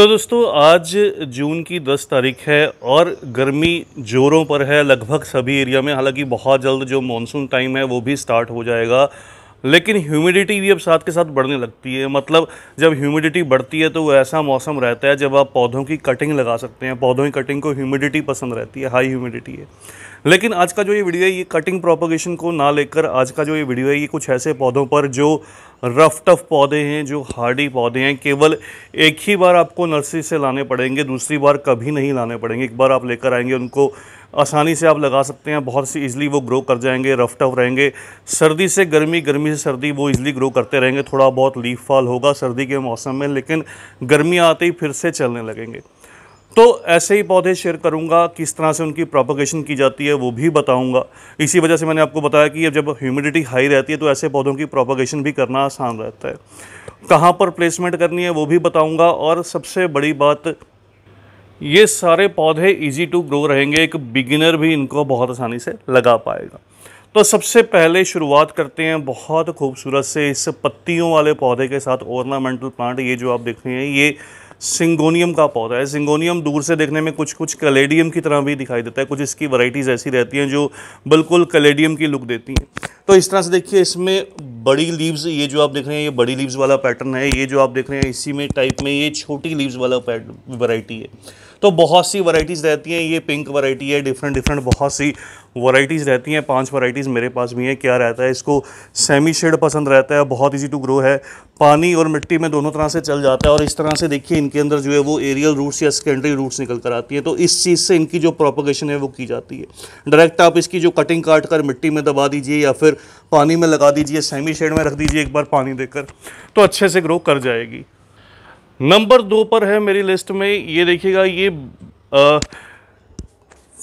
तो दोस्तों आज जून की 10 तारीख है और गर्मी जोरों पर है लगभग सभी एरिया में हालांकि बहुत जल्द जो मॉनसून टाइम है वो भी स्टार्ट हो जाएगा लेकिन ह्यूमिडिटी भी अब साथ के साथ बढ़ने लगती है मतलब जब ह्यूमिडिटी बढ़ती है तो वो ऐसा मौसम रहता है जब आप पौधों की कटिंग लगा सकते हैं पौधों की कटिंग को ह्यूमिडिटी पसंद रहती है हाई ह्यूमिडिटी है लेकिन आज का जो ये वीडियो है ये कटिंग प्रोपोगेशन को ना लेकर आज का जो ये वीडियो है ये कुछ ऐसे पौधों पर जो रफ टफ पौधे हैं जो हार्डी पौधे हैं केवल एक ही बार आपको नर्सरी से लाने पड़ेंगे दूसरी बार कभी नहीं लाने पड़ेंगे एक बार आप लेकर आएंगे उनको आसानी से आप लगा सकते हैं बहुत सी इजीली वो ग्रो कर जाएंगे रफ टफ रहेंगे सर्दी से गर्मी गर्मी से सर्दी वो इजीली ग्रो करते रहेंगे थोड़ा बहुत लीफ फॉल होगा सर्दी के मौसम में लेकिन गर्मी आते ही फिर से चलने लगेंगे तो ऐसे ही पौधे शेयर करूंगा किस तरह से उनकी प्रोपोगेशन की जाती है वो भी बताऊंगा इसी वजह से मैंने आपको बताया कि जब ह्यूमिडिटी हाई रहती है तो ऐसे पौधों की प्रोपोगेशन भी करना आसान रहता है कहाँ पर प्लेसमेंट करनी है वो भी बताऊंगा और सबसे बड़ी बात ये सारे पौधे इजी टू ग्रो रहेंगे एक बिगिनर भी इनको बहुत आसानी से लगा पाएगा तो सबसे पहले शुरुआत करते हैं बहुत खूबसूरत से इस पत्तियों वाले पौधे के साथ ऑर्नामेंटल प्लांट ये जो आप देख रहे हैं ये सिंगोनियम का पौधा है सिंगोनियम दूर से देखने में कुछ कुछ कलेडियम की तरह भी दिखाई देता है कुछ इसकी वराइटीज़ ऐसी रहती हैं जो बिल्कुल कलेडियम की लुक देती हैं तो इस तरह से देखिए इसमें बड़ी लीव्स ये जो आप देख रहे हैं ये बड़ी लीव्स वाला पैटर्न है ये जो आप देख रहे हैं इसी में टाइप में ये छोटी लीव्स वाला वराइटी है तो बहुत सी वराइटीज़ रहती हैं ये पिंक वराइटी है डिफरेंट डिफरेंट बहुत सी वराइटीज़ रहती हैं पांच वराइटीज़ मेरे पास भी हैं क्या रहता है इसको सेमी शेड पसंद रहता है बहुत इजी टू ग्रो है पानी और मिट्टी में दोनों तरह से चल जाता है और इस तरह से देखिए इनके अंदर जो है वो एरियल रूट्स या सेकेंडरी रूट्स निकल कर आती हैं तो इस चीज़ से इनकी जो प्रोपोगेशन है वो की जाती है डायरेक्ट आप इसकी जो कटिंग काट कर मिट्टी में दबा दीजिए या फिर पानी में लगा दीजिए सेमी शेड में रख दीजिए एक बार पानी देकर तो अच्छे से ग्रो कर जाएगी नंबर दो पर है मेरी लिस्ट में ये देखिएगा ये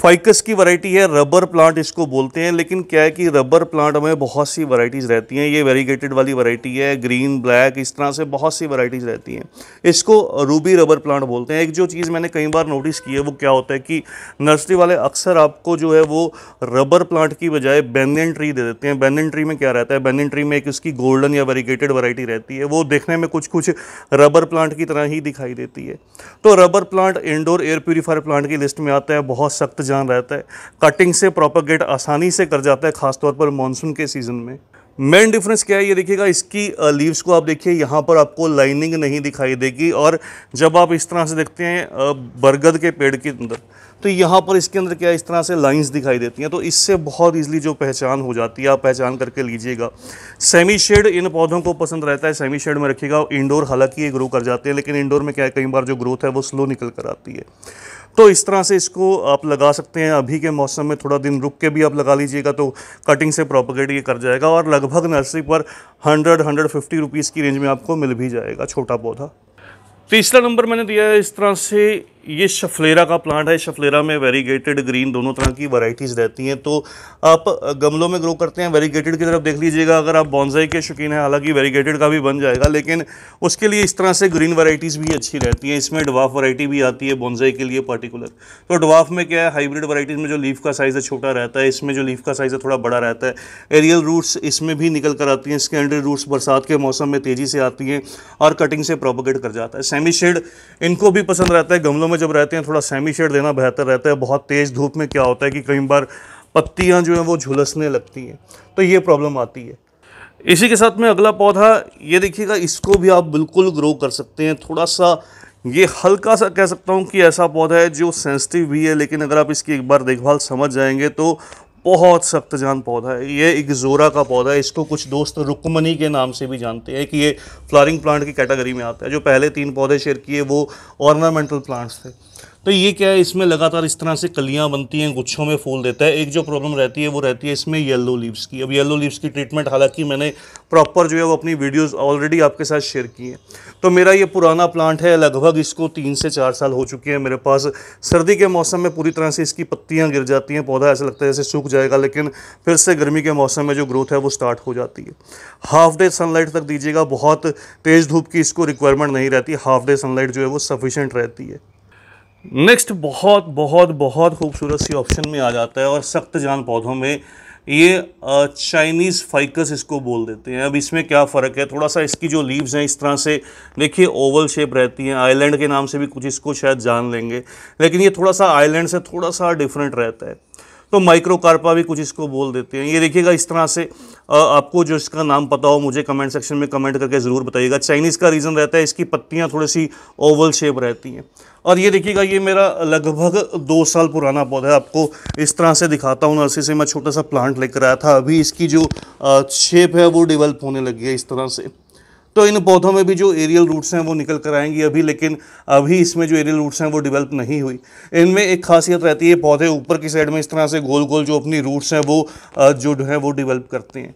फाइकस की वैरायटी है रबर प्लांट इसको बोलते हैं लेकिन क्या है कि रबर प्लांट में बहुत सी वैरायटीज़ रहती हैं ये वेरीगेटेड वाली वैरायटी है ग्रीन ब्लैक इस तरह से बहुत सी वैरायटीज़ रहती हैं इसको रूबी रबर प्लांट बोलते हैं एक जो चीज़ मैंने कई बार नोटिस की है वो क्या होता है कि नर्सरी वाले अक्सर आपको जो है वो रबर प्लांट की बजाय बैनियन ट्री दे देते हैं बैनियन ट्री में क्या रहता है बैनियन ट्री में एक उसकी गोल्डन या वेरीगेटेड वरायटी रहती है वो देखने में कुछ कुछ रबर प्लांट की तरह ही दिखाई देती है तो rubber plant indoor air purifier plant की लिस्ट में आता है बहुत सख्त जान रहता है कटिंग से प्रोपागेट आसानी से कर जाता है खासतौर पर मानसून के सीज़न में मेन डिफरेंस क्या है ये देखिएगा इसकी लीव्स को आप देखिए यहाँ पर आपको लाइनिंग नहीं दिखाई देगी और जब आप इस तरह से देखते हैं बरगद के पेड़ के अंदर तो यहाँ पर इसके अंदर क्या इस तरह से लाइंस दिखाई देती हैं तो इससे बहुत ईजिली जो पहचान हो जाती है आप पहचान करके लीजिएगा सेमी शेड इन पौधों को पसंद रहता है सेमी शेड में रखिएगा इंडोर हालांकि ये ग्रो कर जाते हैं लेकिन इंडोर में क्या है कई बार जो ग्रोथ है वो स्लो निकल कर आती है तो इस तरह से इसको आप लगा सकते हैं अभी के मौसम में थोड़ा दिन रुक के भी आप लगा लीजिएगा तो कटिंग से प्रॉपर्गेट ये कर जाएगा और लगभग नर्सरी पर हंड्रेड हंड्रेड फिफ्टी रुपीज़ की रेंज में आपको मिल भी जाएगा छोटा पौधा तीसरा नंबर मैंने दिया है इस तरह से ये शफलेरा का प्लांट है शफलेरा में वेरीगेटेड ग्रीन दोनों तरह की वैरायटीज़ रहती हैं तो आप गमलों में ग्रो करते हैं वेरीगेटेड की तरफ देख लीजिएगा अगर आप बॉन्जाई के शौकीन हैं हालांकि वेरीगेटेड का भी बन जाएगा लेकिन उसके लिए इस तरह से ग्रीन वैरायटीज़ भी अच्छी रहती हैं इसमें डवाफ वैरायटी भी आती है बॉन्जाई के लिए पर्टिकुलर तो डवाफ में क्या है हाइब्रिड वैरायटीज़ में जो लीफ का साइज़ है छोटा रहता है इसमें जो लीफ का साइज़ है थोड़ा बड़ा रहता है एरियल रूट्स इसमें भी निकल कर आती हैं इसके अंडर रूट्स बरसात के मौसम में तेज़ी से आती हैं और कटिंग से प्रोपोगेट कर जाता है सेमी शेड इनको भी पसंद रहता है गमलों में में जब रहते हैं थोड़ा सेमी शेड देना बेहतर रहता है बहुत तेज़ धूप में क्या होता है कि कई बार पत्तियाँ जो हैं वो झुलसने लगती हैं तो ये प्रॉब्लम आती है इसी के साथ में अगला पौधा ये देखिएगा इसको भी आप बिल्कुल ग्रो कर सकते हैं थोड़ा सा ये हल्का सा कह सकता हूँ कि ऐसा पौधा है जो सेंसिटिव भी है लेकिन अगर आप इसकी एक बार देखभाल समझ जाएंगे तो बहुत सख्त जान पौधा है ये एक जोरा का पौधा है इसको कुछ दोस्त रुकमनी के नाम से भी जानते हैं कि ये फ्लारिंग प्लांट की कैटेगरी में आता है जो पहले तीन पौधे शेयर किए वो ऑर्नामेंटल प्लांट्स थे तो ये क्या है इसमें लगातार इस तरह से कलियाँ बनती हैं गुच्छों में फूल देता है एक जो प्रॉब्लम रहती है वो रहती है इसमें येलो लीव्स की अब येलो लीव्स की ट्रीटमेंट हालांकि मैंने प्रॉपर जो है वो अपनी वीडियोस ऑलरेडी आपके साथ शेयर की हैं तो मेरा ये पुराना प्लांट है लगभग इसको तीन से चार साल हो चुके हैं मेरे पास सर्दी के मौसम में पूरी तरह से इसकी पत्तियाँ गिर जाती हैं पौधा ऐसा लगता है जैसे सूख जाएगा लेकिन फिर से गर्मी के मौसम में जो ग्रोथ है वो स्टार्ट हो जाती है हाफ डे सनलाइट तक दीजिएगा बहुत तेज़ धूप की इसको रिक्वायरमेंट नहीं रहती हाफ डे सनलाइट जो है वो सफिशेंट रहती है नेक्स्ट बहुत बहुत बहुत खूबसूरत सी ऑप्शन में आ जाता है और सख्त जान पौधों में ये चाइनीज़ फाइकस इसको बोल देते हैं अब इसमें क्या फ़र्क है थोड़ा सा इसकी जो लीव्स हैं इस तरह से देखिए ओवल शेप रहती हैं आइलैंड के नाम से भी कुछ इसको शायद जान लेंगे लेकिन ये थोड़ा सा आइलैंड से थोड़ा सा डिफरेंट रहता है तो माइक्रोकार्पा भी कुछ इसको बोल देते हैं ये देखिएगा इस तरह से आपको जो इसका नाम पता हो मुझे कमेंट सेक्शन में कमेंट करके ज़रूर बताइएगा चाइनीज़ का रीज़न रहता है इसकी पत्तियाँ थोड़ी सी ओवल शेप रहती हैं और ये देखिएगा ये मेरा लगभग दो साल पुराना पौधा है आपको इस तरह से दिखाता हूँ नर्सरी से मैं छोटा सा प्लांट लेकर आया था अभी इसकी जो शेप है वो डेवलप होने लगी है इस तरह से तो इन पौधों में भी जो एरियल रूट्स हैं वो निकल कर आएंगी अभी लेकिन अभी इसमें जो एरियल रूट्स हैं वो डेवलप नहीं हुई इनमें एक खासियत रहती है पौधे ऊपर की साइड में इस तरह से गोल गोल जो अपनी रूट्स हैं वो जो हैं वो डिवेल्प करते हैं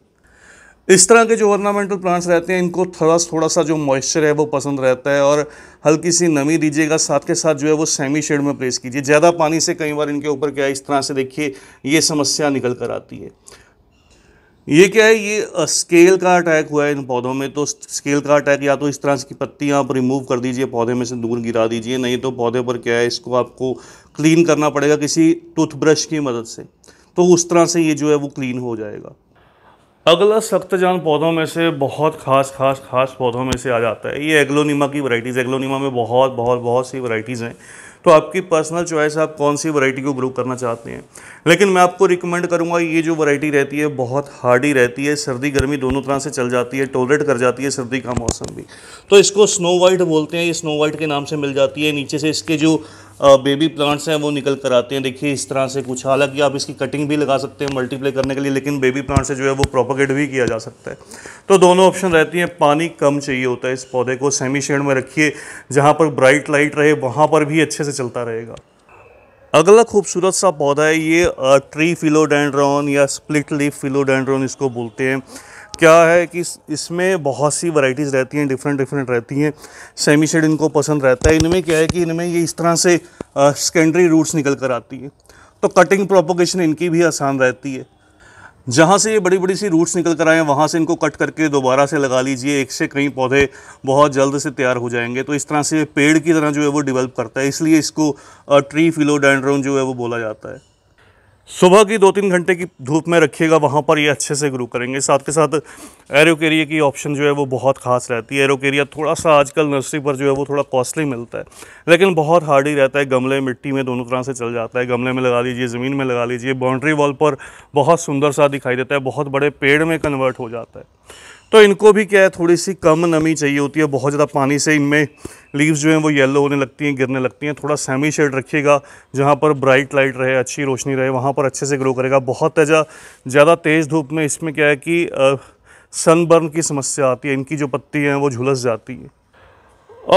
इस तरह के जो ऑर्नामेंटल प्लांट्स रहते हैं इनको थोड़ा थोड़ा सा जो मॉइस्चर है वो पसंद रहता है और हल्की सी नमी दीजिएगा साथ के साथ जो है वो सेमी शेड में प्लेस कीजिए ज़्यादा पानी से कई बार इनके ऊपर क्या इस तरह से देखिए ये समस्या निकल कर आती है ये क्या है ये स्केल का अटैक हुआ है इन पौधों में तो स्केल का अटैक या तो इस तरह की पत्तियाँ आप रिमूव कर दीजिए पौधे में से दूर गिरा दीजिए नहीं तो पौधे पर क्या है इसको आपको क्लीन करना पड़ेगा किसी टूथब्रश की मदद से तो उस तरह से ये जो है वो क्लीन हो जाएगा अगला सख्त जान पौधों में से बहुत खास खास खास पौधों में से आ जाता है ये एग्लोनीमा की वराइटीज़ एग्लोनीमा में बहुत बहुत बहुत सी वराइटीज़ हैं तो आपकी पर्सनल चॉइस आप कौन सी वराइटी को ग्रो करना चाहते हैं लेकिन मैं आपको रिकमेंड करूँगा ये जो वराइटी रहती है बहुत हार्डी रहती है सर्दी गर्मी दोनों तरह से चल जाती है टोलरेट कर जाती है सर्दी का मौसम भी तो इसको स्नो वाइट बोलते हैं ये स्नो वाइट के नाम से मिल जाती है नीचे से इसके जो बेबी प्लांट्स हैं वो निकल कर आते हैं देखिए इस तरह से कुछ हालांकि आप इसकी कटिंग भी लगा सकते हैं मल्टीप्लाई करने के लिए लेकिन बेबी प्लांट से जो है वो प्रोपोगेट भी किया जा सकता है तो दोनों ऑप्शन रहती हैं पानी कम चाहिए होता है इस पौधे को सेमी शेड में रखिए जहाँ पर ब्राइट लाइट रहे वहाँ पर भी अच्छे से चलता रहेगा अगला खूबसूरत सा पौधा है ये ट्री फिलोडेंड्रॉन या स्प्लिट लीफ फिलोडेंड्रॉन इसको बोलते हैं क्या है कि इसमें बहुत सी वैरायटीज़ रहती हैं डिफरेंट डिफरेंट रहती हैं सेमी शेड इनको पसंद रहता है इनमें क्या है कि इनमें ये इस तरह से सेकेंडरी रूट्स निकल कर आती हैं तो कटिंग प्रोपोगेशन इनकी भी आसान रहती है जहाँ से ये बड़ी बड़ी सी रूट्स निकल कर आएँ वहाँ से इनको कट करके दोबारा से लगा लीजिए एक से कई पौधे बहुत जल्द से तैयार हो जाएंगे तो इस तरह से पेड़ की तरह जो है वो डिवेल्प करता है इसलिए इसको ट्री फिलोडेंड्रोन जो है वो बोला जाता है सुबह की दो तीन घंटे की धूप में रखिएगा वहाँ पर ये अच्छे से ग्रो करेंगे साथ के साथ एरोकेरिया की ऑप्शन जो है वो बहुत खास रहती है एरोकेरिया थोड़ा सा आजकल नर्सरी पर जो है वो थोड़ा कॉस्टली मिलता है लेकिन बहुत हार्डी रहता है गमले मिट्टी में दोनों तरह से चल जाता है गमले में लगा लीजिए ज़मीन में लगा लीजिए बाउंड्री वॉल पर बहुत सुंदर सा दिखाई देता है बहुत बड़े पेड़ में कन्वर्ट हो जाता है तो इनको भी क्या है थोड़ी सी कम नमी चाहिए होती है बहुत ज़्यादा पानी से इनमें लीव्स जो हैं वो येलो होने लगती हैं गिरने लगती हैं थोड़ा सेमी शेड रखिएगा जहाँ पर ब्राइट लाइट रहे अच्छी रोशनी रहे वहाँ पर अच्छे से ग्रो करेगा बहुत तेज़ा ज़्यादा तेज़ धूप में इसमें क्या है कि सनबर्न की समस्या आती है इनकी जो पत्ती हैं वो झुलस जाती है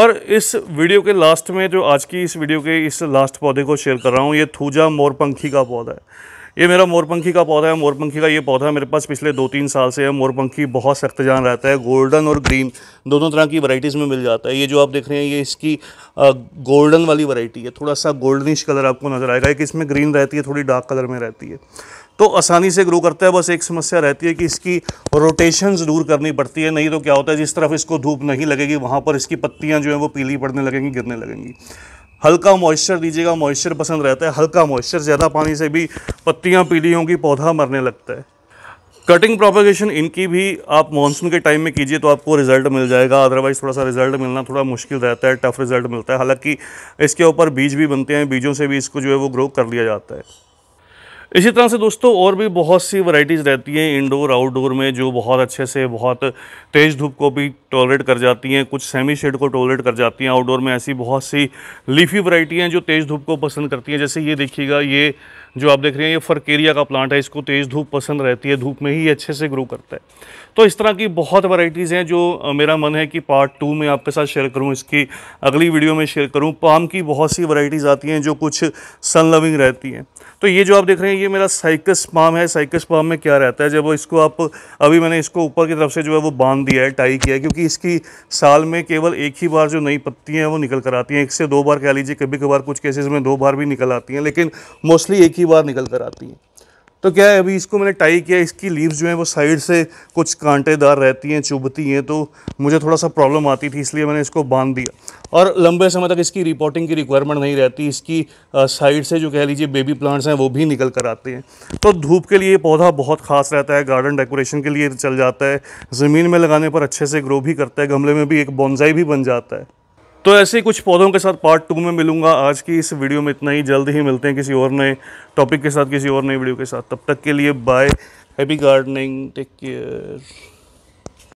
और इस वीडियो के लास्ट में जो आज की इस वीडियो के इस लास्ट पौधे को शेयर कर रहा हूँ ये थूजा मोरपंखी का पौधा है ये मेरा मोरपंखी का पौधा है मोरपंखी का ये पौधा मेरे पास पिछले दो तीन साल से है मोरपंखी बहुत सख्त जान रहता है गोल्डन और ग्रीन दोनों तरह की वराइटीज़ में मिल जाता है ये जो आप देख रहे हैं ये इसकी गोल्डन वाली वैरायटी है थोड़ा सा गोल्डनिश कलर आपको नज़र आएगा एक इसमें ग्रीन रहती है थोड़ी डार्क कलर में रहती है तो आसानी से ग्रो करता है बस एक समस्या रहती है कि इसकी रोटेशन दूर करनी पड़ती है नहीं तो क्या होता है जिस तरफ इसको धूप नहीं लगेगी वहाँ पर इसकी पत्तियाँ जो हैं वो पीली पड़ने लगेंगी गिरने लगेंगी हल्का मॉइस्चर दीजिएगा मॉइस्चर पसंद रहता है हल्का मॉइस्चर ज़्यादा पानी से भी पत्तियाँ पीली होंगी पौधा मरने लगता है कटिंग प्रोपेगेशन इनकी भी आप मानसून के टाइम में कीजिए तो आपको रिजल्ट मिल जाएगा अदरवाइज़ थोड़ा सा रिजल्ट मिलना थोड़ा मुश्किल रहता है टफ रिजल्ट मिलता है हालांकि इसके ऊपर बीज भी बनते हैं बीजों से भी इसको जो है वो ग्रो कर लिया जाता है इसी तरह से दोस्तों और भी बहुत सी वैरायटीज़ रहती हैं इंडोर आउटडोर में जो बहुत अच्छे से बहुत तेज़ धूप को भी टॉलरेट कर जाती हैं कुछ सेमी शेड को टॉलरेट कर जाती हैं आउटडोर में ऐसी बहुत सी लीफी वैरायटी हैं जो तेज़ धूप को पसंद करती हैं जैसे ये देखिएगा ये जो आप देख रहे हैं ये फरकेरिया का प्लांट है इसको तेज़ धूप पसंद रहती है धूप में ही अच्छे से ग्रो करता है तो इस तरह की बहुत वैरायटीज़ हैं जो मेरा मन है कि पार्ट टू में आपके साथ शेयर करूं इसकी अगली वीडियो में शेयर करूं पाम की बहुत सी वैरायटीज़ आती हैं जो कुछ सन लविंग रहती हैं तो ये जो आप देख रहे हैं ये मेरा साइकस पाम है साइकस पाम में क्या रहता है जब इसको आप अभी मैंने इसको ऊपर की तरफ से जो है वो बांध दिया है टाई किया है क्योंकि इसकी साल में केवल एक ही बार जो नई पत्तियाँ हैं वो निकल कर आती हैं एक से दो बार कह लीजिए कभी कभार कुछ केसेस में दो बार भी निकल आती हैं लेकिन मोस्टली एक ही ही बार निकल कर आती है तो क्या है अभी इसको मैंने टाई किया इसकी लीव्स जो हैं वो साइड से कुछ कांटेदार रहती हैं चुभती हैं तो मुझे थोड़ा सा प्रॉब्लम आती थी इसलिए मैंने इसको बांध दिया और लंबे समय तक इसकी रिपोर्टिंग की रिक्वायरमेंट नहीं रहती इसकी साइड से जो कह लीजिए बेबी प्लांट्स हैं वो भी निकल कर आते हैं तो धूप के लिए पौधा बहुत खास रहता है गार्डन डेकोरेशन के लिए चल जाता है ज़मीन में लगाने पर अच्छे से ग्रो भी करता है गमले में भी एक बॉन्जाई भी बन जाता है तो ऐसे कुछ पौधों के साथ पार्ट टू में मिलूंगा आज की इस वीडियो में इतना ही जल्द ही मिलते हैं किसी और नए टॉपिक के साथ किसी और नई वीडियो के साथ तब तक के लिए bye happy gardening take care